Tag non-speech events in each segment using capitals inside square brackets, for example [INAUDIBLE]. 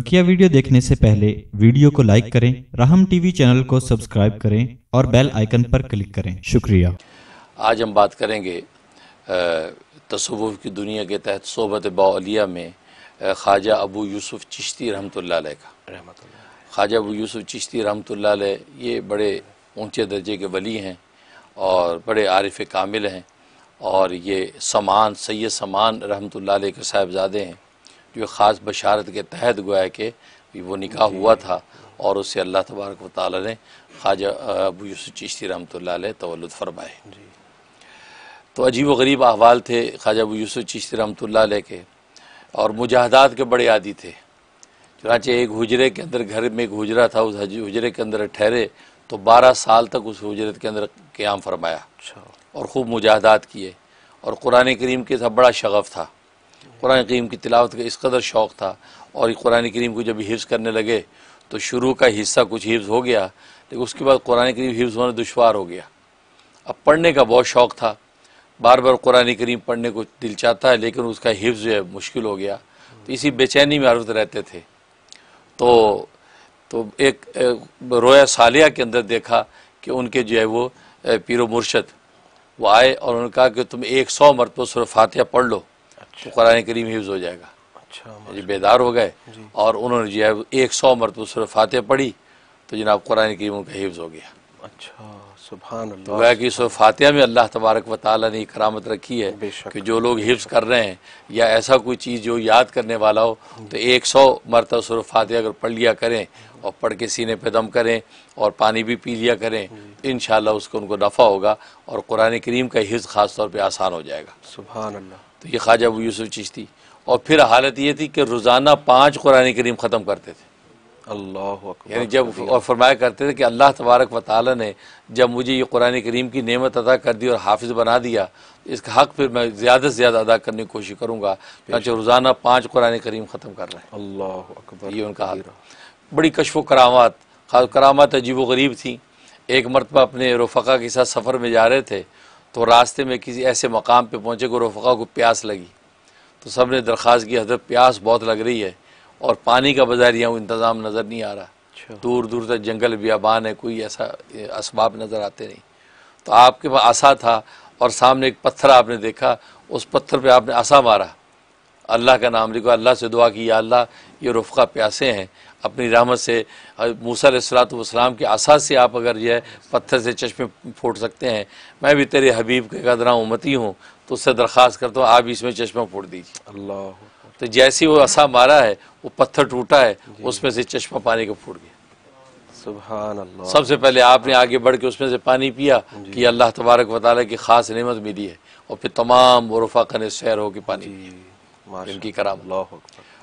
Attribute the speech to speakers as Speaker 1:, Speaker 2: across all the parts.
Speaker 1: बकिया वीडियो देखने से पहले वीडियो को लाइक करें राहम टीवी चैनल को सब्सक्राइब करें और बेल आइकन पर क्लिक करें शुक्रिया आज हम बात करेंगे तसवुफ़ की दुनिया के तहत सोबत बाउलिया में ख्वाजा अबू यूसुफ चिश्ती रहमत का ख्वाजा अबू यूसुफ चिश्ती रहमत ये बड़े ऊँचे दर्जे के वली हैं और बड़े आरिफ कामिल हैं और ये समान सैद समान रहमत के साहबजादे हैं जो ख़ास बशारत के तहत गोया के वो निकाह हुआ था और उससे अल्लाह तबारक वाली ने ख्वाजा अबू यूसु चिश्ती रहमत तवल्लुद फरमाए तो अजीब व गरीब अहवाल थे ख्वाजा अबू यूसुफ चिश्ती रहमत के और मुजाहदात के बड़े आदि थे चुनाचे एक हुजरे के अंदर घर में एक हुजरा था उस हुजरे के अंदर ठहरे तो बारह साल तक उस हजरत के अंदर क्याम फरमाया अच्छा। और ख़ूब मुजाहदात किए और कुरान करीम के साथ बड़ा शगफ़ था कुरान करीम की तिलावत का इस कदर शौक़ था और कुरान करीम को जब हिफ्ज़ करने लगे तो शुरू का हिस्सा कुछ हिफ्ज़ हो गया लेकिन उसके बाद कुरान करीम हिफ्ज़ होना दुशवार हो गया अब पढ़ने का बहुत शौक़ था बार बार कुरान करीम पढ़ने को दिल चाहता है लेकिन उसका हिफ्ज़ जो है मुश्किल हो गया तो इसी बेचैनी में आरुत रहते थे तो तो एक रोया सालिया के अंदर देखा कि उनके जो है वो पीर मुर्शद वो आए और उन्होंने कहा कि तुम एक सौ मरतबा सुर पढ़ लो अच्छा। कुरान करीम हिफ्ज़ हो जाएगा अच्छा जी बेदार हो गए और उन्होंने जो है एक सौ मरत सूर फातह पढ़ी तो जनाब कुरान करीम उनका हिफ्ज़ हो गया अच्छा सुबह तो फातह में अल्लाह तबारक व ताली ने करामत रखी है कि जो लोग हिफ्ज़ कर रहे हैं या ऐसा कोई चीज़ जो याद करने वाला हो तो एक सौ मरतब सूर फातह अगर पढ़ लिया करें और पढ़ के सीने पर दम करें और पानी भी पी लिया करें इन उसको उनको नफ़ा होगा और कुरान करीम का हिफ्ज़ ख़ास तौर पर आसान हो जाएगा सुबह अल्लाह तो ये ख्वाजा अबू यूसुफ चिश्ती और फिर हालत ये थी कि रोज़ाना पाँच कुरान करीम ख़त्म करते थे अल्लाह यानी जब और फरमाया करते थे कि अल्लाह तबारक व ताली ने जब मुझे ये कुरान करीम की नेमत अदा कर दी और हाफिज़ बना दिया तो इसका हक फिर मैं ज़्यादा से ज़्यादा अदा करने की कोशिश करूँगा क्योंकि रोज़ाना पाँच कुरान करीम ख़त्म कर रहे हैं अल्लाह अकबर ये उनका हाल बड़ी कशफ करामत करामत अजीब व गरीब थी एक मरतबा अपने रफ़ा के साथ सफ़र में जा रहे थे तो रास्ते में किसी ऐसे मकाम पर पहुँचे को रफ़ा को प्यास लगी तो सब ने दरख्वास्त की हजरत प्यास बहुत लग रही है और पानी का बाजार यहाँ इंतज़ाम नज़र नहीं आ रहा अच्छा। दूर दूर तक जंगल ब्याबान है कोई ऐसा इसबाब नज़र आते नहीं तो आपके पास आशा था और सामने एक पत्थर आपने देखा उस पत्थर पर आपने आशा मारा अल्लाह का नाम लिखो अल्लाह से दुआ की या अल्लाह ये रुफ़ा प्यासे हैं अपनी रहमत से सलातम के आसा से आप अगर यह पत्थर से चश्मे फोड़ सकते हैं मैं भी तेरे हबीब के कदरा उमती हूँ तो उससे दरख्वास्त करता हूँ आप इसमें चश्मा फोड़ दीजिए अल्लाह तो जैसे वो असा मारा है वो पत्थर टूटा है उसमें से चश्मा पानी को फूट गया सुबह सबसे पहले आपने आगे बढ़ के उसमें से पानी पिया कि अल्लाह तबारक वाली की ख़ास नमत मिली है और फिर तमाम वरफा कने सैर हो के पानी इनकी कराम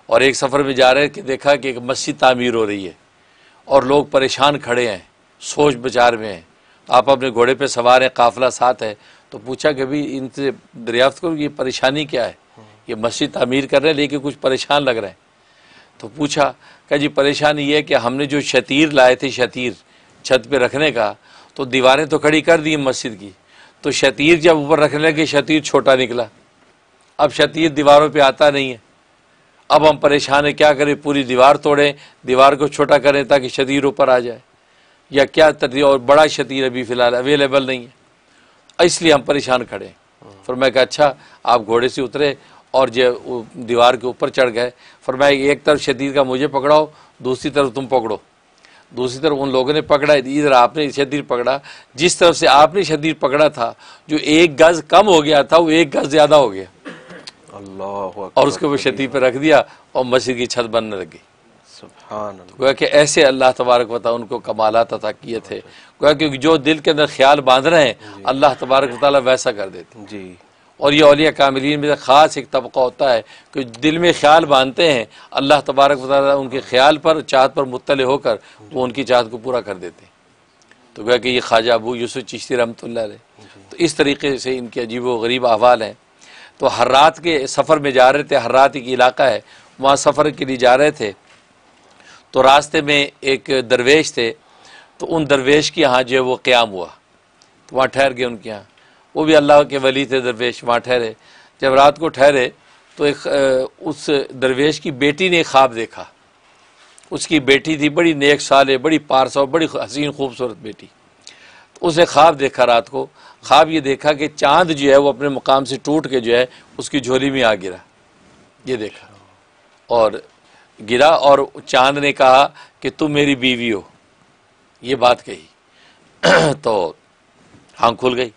Speaker 1: और एक सफ़र में जा रहे कि देखा कि एक मस्जिद तामीर हो रही है और लोग परेशान खड़े हैं सोच बचार में हैं तो आप अपने घोड़े पे सवार हैं काफिला साथ है तो पूछा कि भाई इनसे दरियाफ्त करो ये परेशानी क्या है ये मस्जिद तामीर कर रहे हैं लेकिन कुछ परेशान लग रहे हैं तो पूछा क्या जी परेशानी ये है कि हमने जो शतीर लाए थे शतीर छत पे रखने का तो दीवारें तो खड़ी कर दी मस्जिद की तो शतीर जब ऊपर रखने लगे शतीर छोटा निकला अब शतीर दीवारों पर आता नहीं है अब हम परेशान हैं क्या करें पूरी दीवार तोड़ें दीवार को छोटा करें ताकि शतीर ऊपर आ जाए या क्या तरी और बड़ा शतीर अभी फ़िलहाल अवेलेबल नहीं है इसलिए हम परेशान खड़े फिर मैं कहा अच्छा आप घोड़े से उतरे और जो दीवार के ऊपर चढ़ गए फिर मैं एक तरफ शतीर का मुझे पकड़ाओ दूसरी तरफ तुम पकड़ो दूसरी तरफ उन लोगों ने पकड़ा इधर आपने शरीर पकड़ा जिस तरफ से आपने शरीर पकड़ा था जो एक गज़ कम हो गया था वो एक गज़ ज़्यादा हो गया और उसके ऊपर क्षति पर रख दिया और मस्जिद की छत बनने लगी गोया कि ऐसे अल्लाह तबारक वाली उनको कमाल अता किए थे गोया क्योंकि जो दिल के अंदर ख्याल बांध रहे हैं अल्लाह तबारक वाली वैसा कर देते जी और ये अलिया कामिलीन में ख़ास एक तबका होता है कि दिल में ख्याल बांधते हैं अल्लाह तबारक वाली उनके ख्याल पर चाहत पर मुतल होकर वो उनकी चाहत को पूरा कर देते हैं तो गोया कि ये ख्वाजा अबू यूसुफ चिश्ती रमत तो इस तरीके से इनके अजीब व गरीब अहवाल हैं तो हर रात के सफ़र में जा रहे थे हर रात एक इलाका है वहाँ सफ़र के लिए जा रहे थे तो रास्ते में एक दरवेश थे तो उन दरवेश के यहाँ जो है वो क़्याम हुआ तो वहाँ ठहर गए उनके यहाँ वो भी अल्लाह के वली थे दरवेश वहाँ ठहरे जब रात को ठहरे तो एक उस दरवेश की बेटी ने ख्वाब देखा उसकी बेटी थी बड़ी नेक साले बड़ी पारसा बड़ी हसीन खूबसूरत बेटी तो उसने ख्वाब देखा रात को ख्वाब ये देखा कि चांद जो है वो अपने मुकाम से टूट के जो है उसकी झोली में आ गिरा ये देखा और गिरा और चांद ने कहा कि तुम मेरी बीवी हो ये बात कही [CLEARS THROAT] तो हाँ खुल गई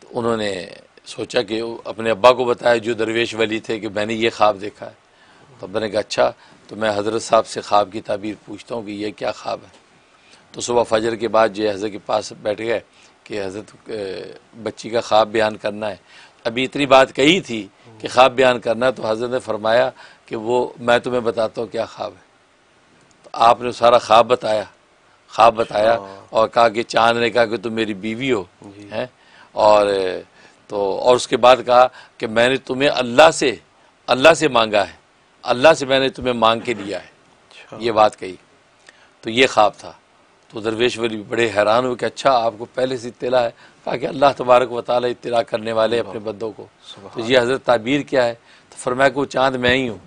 Speaker 1: तो उन्होंने सोचा कि अपने अब्बा को बताया जो दरवेश वली थे कि मैंने ये ख्वाब देखा है तो अब्बा ने कहा अच्छा तो मैं हज़रत साहब से ख्वाब की ताबीर पूछता हूँ कि यह क्या ख्वाब है तो सुबह फजर के बाद जो हज़रत के पास बैठ गए कि हज़रत बच्ची का ख्वाब बयान करना है अभी इतनी बात कही थी कि ख्वाब बयान करना तो हज़रत ने फरमाया कि वो मैं तुम्हें बताता हूँ क्या ख्वाब है तो आपने सारा ख्वाब बताया ख्वाब बताया हाँ। और कहा कि चांद ने कहा कि तुम मेरी बीवी हो हैं और तो और उसके बाद कहा कि मैंने तुम्हें अल्लाह से अल्लाह से मांगा है अल्लाह से मैंने तुम्हें मांग के दिया है अच्छा। ये बात कही तो ये ख्वाब था तो दरवेश वली बड़े हैरान हुए कि अच्छा आपको पहले से इतला है कहा कि अल्लाह तबारक व इतला करने वाले अपने बंदों को तो ये हज़रत ताबीर क्या है तो फरमाए को चांद मैं ही हूँ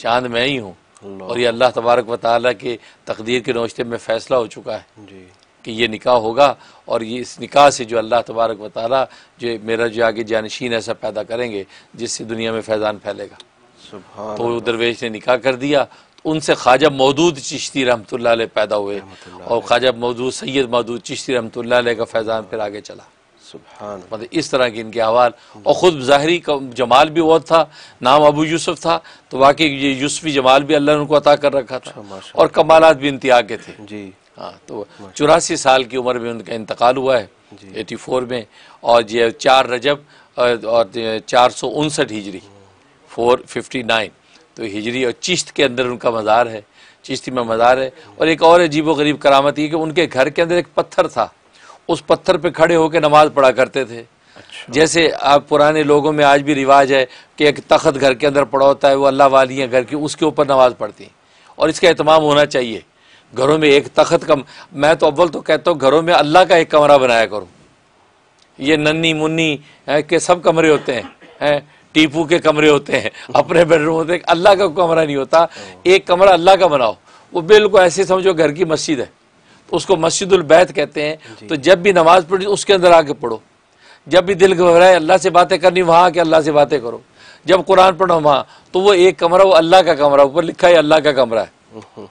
Speaker 1: चांद मैं ही हूँ और ये अल्लाह तबारक व के तकदीर के नौशते में फ़ैसला हो चुका है कि ये निकाह होगा और ये इस निकाह से जो अल्लाह तबारक व जो मेरा जो आगे जानशीन ऐसा पैदा करेंगे जिससे दुनिया में फैज़ान फैलेगा तो दरवेश ने निकाह कर दिया उनसे ख्वाजा मौदूद चिश्ती रहमत पैदा हुए और ख्वाजा मौदूद सैयद मौदूद चिश्ती रहमत का फैज़ान फिर आगे चला मतलब इस तरह के इनके हवाल और ख़ुद ज़ाहरी का जमाल भी बहुत था नाम अबू यूसुफ था तो वाकई ये यूसफी जमाल भी अल्लाह ने उनको अता कर रखा था अच्छा, और कमालत भी इंतहा के थे जी हाँ तो चौरासी साल की उम्र में उनका इंतकाल हुआ है एटी फोर में और ये चार रजब और चार सौ उनसठ हिजरी फोर फिफ्टी नाइन तो हिजरी और चिश्त के अंदर उनका मज़ार है चिश्ती में मज़ार है और एक और अजीब व गरीब करामत ये कि उनके घर के अंदर एक पत्थर था उस पत्थर पे खड़े होकर नमाज पढ़ा करते थे अच्छा। जैसे आप पुराने लोगों में आज भी रिवाज है कि एक तखत घर के अंदर पड़ा होता है वो अल्लाह वाली हैं घर की उसके ऊपर नमाज पढ़ती और इसका अहतमाम होना चाहिए घरों में एक तख्त कम मैं तो अव्वल तो कहता हूँ घरों में अल्लाह का एक कमरा बनाया करूँ ये नन्नी मुन्नी है कि सब कमरे होते हैं हैं टीपू के कमरे होते हैं अपने बेडरूम होते हैं अल्लाह का कमरा नहीं होता एक कमरा अल्लाह का बनाओ वो बिल्कुल ऐसे समझो घर की मस्जिद है तो उसको मस्जिद उलबैत कहते हैं तो जब भी नमाज पढ़ी उसके अंदर आके पढ़ो जब भी दिल घबराए अल्लाह से बातें करनी वहाँ आके अल्लाह से बातें करो जब कुरान पढ़ो वहाँ तो वो एक कमरा वो अल्लाह का कमरा ऊपर लिखा है अल्लाह का कमरा है हम्म, हम्म।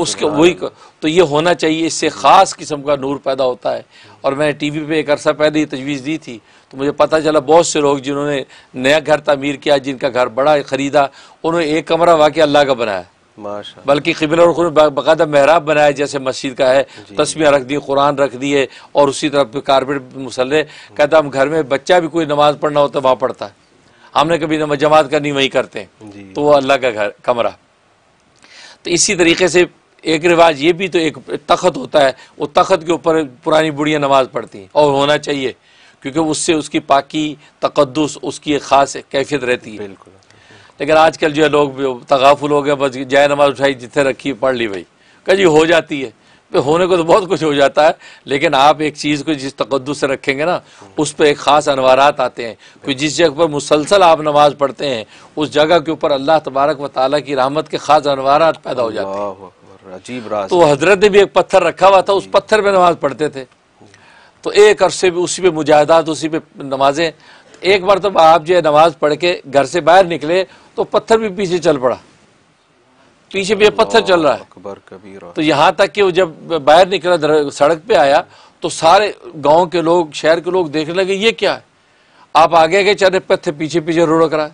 Speaker 1: उसके वही तो ये होना चाहिए इससे ख़ास किस्म का नूर पैदा होता है और मैंने टीवी पे एक अरसा पहले ही तजवीज़ दी थी तो मुझे पता चला बहुत से लोग जिन्होंने नया घर तमीर किया जिनका घर बड़ा ख़रीदा उन्होंने एक कमरा वाकई अल्लाह का बनाया बल्कि खबर और बाकायदा महराब बनाया जैसे मस्जिद का है तस्वीर रख दी कुरान रख दिए और उसी तरफ कारपेट मुसल्ले कहता हम घर में बच्चा भी कोई नमाज़ पढ़ना होता तो वहाँ पढ़ता है हमने कभी नमाज जमात करनी वहीं करते हैं तो वो अल्लाह का घर कमरा तो इसी तरीके से एक रिवाज ये भी तो एक तख्त होता है वो तख्त के ऊपर पुरानी बुढ़िया नमाज पढ़ती हैं और होना चाहिए क्योंकि उससे उसकी पाकि तकदस उसकी एक ख़ास कैफियत रहती है बिल्कुल लेकिन आजकल जो है लोग तगाफुल हो गए बस जाए नमाज उठाई जितने रखी पढ़ ली भाई कह जी हो जाती है तो होने को तो बहुत कुछ हो जाता है लेकिन आप एक चीज़ को जिस तकदस से रखेंगे ना उस पर एक ख़ास अनवारात आते हैं कि जिस जगह पर मुसलसल आप नमाज पढ़ते हैं उस जगह के ऊपर अल्लाह तबारक व ताली की रहमत के ख़ास अनवारात पैदा हो जाते हैं अजीब राज तो हजरत ने भी एक पत्थर रखा हुआ था उस पत्थर पे नमाज पढ़ते थे तो एक अरसे भी उसी पे मुजाहदात उसी पे नमाजें एक बार तब तो आप जो है नमाज पढ़ के घर से बाहर निकले तो पत्थर भी पीछे चल पड़ा पीछे भी पत्थर चल रहा है तो यहाँ तक कि वो जब बाहर निकला सड़क पे आया तो सारे गांव के लोग शहर के लोग देखने लगे ये क्या है आप आगे के चले पत्थर पीछे पीछे रुड़क रहा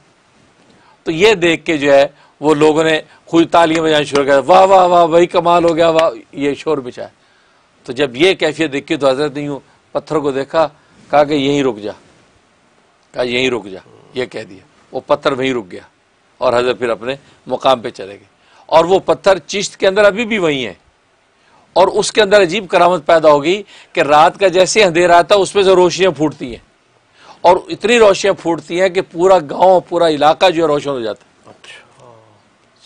Speaker 1: तो ये देख के जो है वो लोगों ने खुद तालियां बजाना शुरू किया वाह वाह वाह वही कमाल हो गया वाह ये शोर बिछाया तो जब ये कैफियत देखी तो हजरत नहीं हूँ पत्थर को देखा कहा कि यहीं रुक जा कहा यहीं रुक जा ये कह दिया वो पत्थर वहीं रुक गया और हजरत फिर अपने मुकाम पे चले गए और वो पत्थर चिश्त के अंदर अभी भी वहीं है और उसके अंदर अजीब करामत पैदा होगी कि रात का जैसे अंधेरा आता है उसमें से रोशनियाँ फूटती हैं और इतनी रोशनियाँ फूटती हैं कि पूरा गांव पूरा इलाका जो है रोशन हो जाता है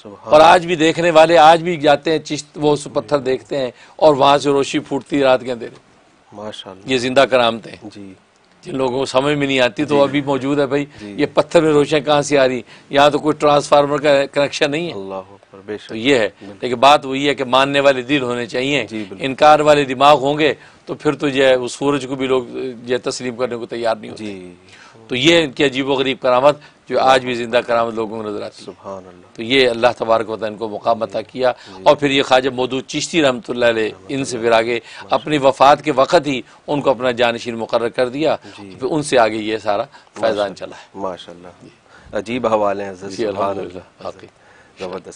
Speaker 1: और आज भी देखने वाले आज भी जाते हैं चिश्त वो पत्थर देखते हैं और वहाँ से रोशनी फूटती रात के अंधेरे माशा ये जिंदा करामते हैं जी जिन लोगों को समझ में नहीं आती तो अभी मौजूद है भाई ये पत्थर में रोशनियाँ कहाँ से आ रही यहाँ तो कोई ट्रांसफार्मर का कनेक्शन नहीं है तो ये है लेकिन बात वही है कि मानने वाले दिल होने चाहिए इनकार वाले दिमाग होंगे तो फिर तो है उस सूरज को भी लोग तस्लीम करने को तैयार नहीं होते तो ये इनकी अजीब वरीब करामत जो आज भी ज़िंदा कराम लोगों को नजर आती तो ये अल्लाह तबारक वाली इनको मकाम अता किया और फिर ये ख्वाजा मोदू चिश्ती रहमत इनसे फिर आगे अपनी वफात के वक़्त ही उनको अपना जानशीन मुकर कर दिया तो फिर उनसे आगे ये सारा फैज़ान चला है माशा अजीब हवाले हैं ज़बरदस्त